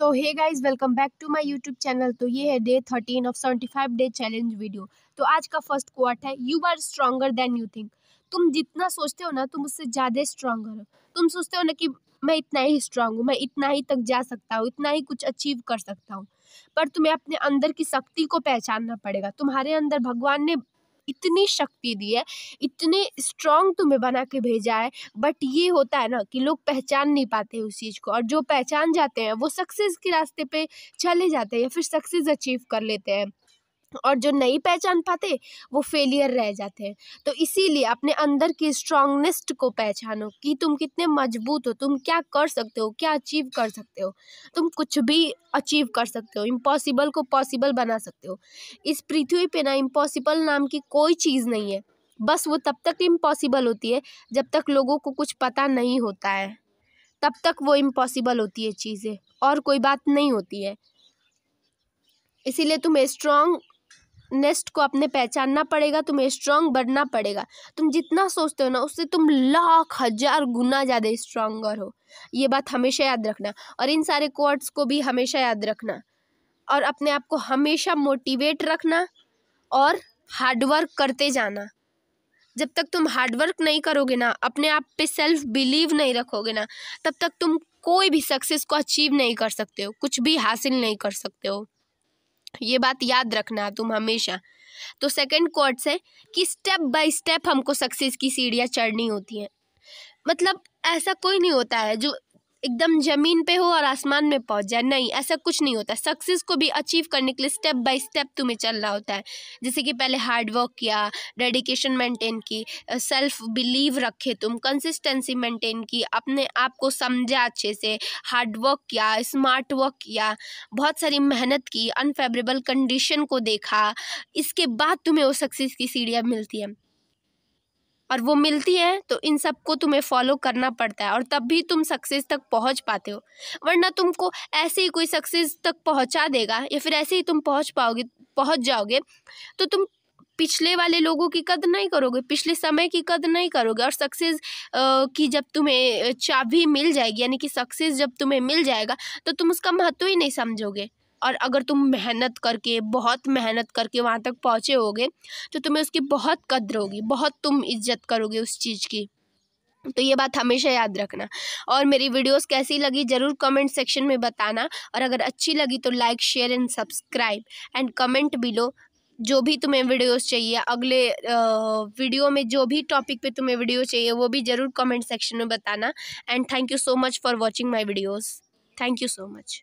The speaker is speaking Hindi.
तो hey guys welcome back to my YouTube channel तो ये है day thirteen of seventy five day challenge video तो आज का फर्स्ट क्वार्ट है you are stronger than you think तुम जितना सोचते हो ना तुम उससे ज़्यादा स्ट्रांगर हो तुम सोचते हो ना कि मैं इतना ही स्ट्रांग हूँ मैं इतना ही तक जा सकता हूँ इतना ही कुछ अचीव कर सकता हूँ पर तुम्हें अपने अंदर की शक्ति को पहचानना पड़ेगा तुम्हारे अंदर भगवान ने इतनी शक्ति दी है इतने स्ट्रांग तुम्हें बना के भेजा है बट ये होता है ना कि लोग पहचान नहीं पाते उस चीज़ को और जो पहचान जाते हैं वो सक्सेस के रास्ते पे चले जाते हैं या फिर सक्सेस अचीव कर लेते हैं और जो नहीं पहचान पाते वो फेलियर रह जाते हैं तो इसीलिए अपने अंदर की स्ट्रांगनेस्ट को पहचानो कि तुम कितने मजबूत हो तुम क्या कर सकते हो क्या अचीव कर सकते हो तुम कुछ भी अचीव कर सकते हो इम्पॉसिबल को पॉसिबल बना सकते हो इस पृथ्वी पे ना इम्पॉसिबल नाम की कोई चीज़ नहीं है बस वो तब तक इम्पॉसिबल होती है जब तक लोगों को कुछ पता नहीं होता है तब तक वो इम्पॉसिबल होती है चीज़ें और कोई बात नहीं होती है इसीलिए तुम्हें स्ट्रांग नेस्ट को अपने पहचानना पड़ेगा तुम्हें स्ट्रांग बनना पड़ेगा तुम जितना सोचते हो ना उससे तुम लाख हज़ार गुना ज़्यादा स्ट्रांगर हो ये बात हमेशा याद रखना और इन सारे कोर्ट्स को भी हमेशा याद रखना और अपने आप को हमेशा मोटिवेट रखना और हार्डवर्क करते जाना जब तक तुम हार्डवर्क नहीं करोगे ना अपने आप पे सेल्फ बिलीव नहीं रखोगे ना तब तक तुम कोई भी सक्सेस को अचीव नहीं कर सकते हो कुछ भी हासिल नहीं कर सकते हो ये बात याद रखना तुम हमेशा तो सेकंड कोर्ट है कि स्टेप बाय स्टेप हमको सक्सेस की सीढ़ियाँ चढ़नी होती हैं मतलब ऐसा कोई नहीं होता है जो एकदम ज़मीन पे हो और आसमान में पहुंच जाए नहीं ऐसा कुछ नहीं होता सक्सेस को भी अचीव करने के लिए स्टेप बाय स्टेप तुम्हें चलना होता है जैसे कि पहले हार्ड वर्क किया डेडिकेशन मेंटेन की सेल्फ बिलीव रखे तुम कंसिस्टेंसी मेंटेन की अपने आप को समझा अच्छे से हार्ड वर्क किया स्मार्ट वर्क किया बहुत सारी मेहनत की अनफेवरेबल कंडीशन को देखा इसके बाद तुम्हें वो सक्सेस की सीढ़ियाँ मिलती है और वो मिलती है तो इन सब को तुम्हें फॉलो करना पड़ता है और तब भी तुम सक्सेस तक पहुंच पाते हो वरना तुमको ऐसे ही कोई सक्सेस तक पहुंचा देगा या फिर ऐसे ही तुम पहुंच पाओगे पहुंच जाओगे तो तुम पिछले वाले लोगों की कद नहीं करोगे पिछले समय की कद नहीं करोगे और सक्सेस की जब तुम्हें चाबी मिल जाएगी यानी कि सक्सेस जब तुम्हें मिल जाएगा तो तुम उसका महत्व ही नहीं समझोगे और अगर तुम मेहनत करके बहुत मेहनत करके वहाँ तक पहुँचे होगे तो तुम्हें उसकी बहुत कद्र होगी बहुत तुम इज्जत करोगे उस चीज़ की तो ये बात हमेशा याद रखना और मेरी वीडियोस कैसी लगी ज़रूर कमेंट सेक्शन में बताना और अगर अच्छी लगी तो like share and subscribe and comment below जो भी तुम्हें वीडियोस चाहिए अगले वीडियो में जो भी टॉपिक पे तुम्हें वीडियो चाहिए वो भी ज़रूर कमेंट सेक्शन में बताना and thank you so much for watching my videos thank you so much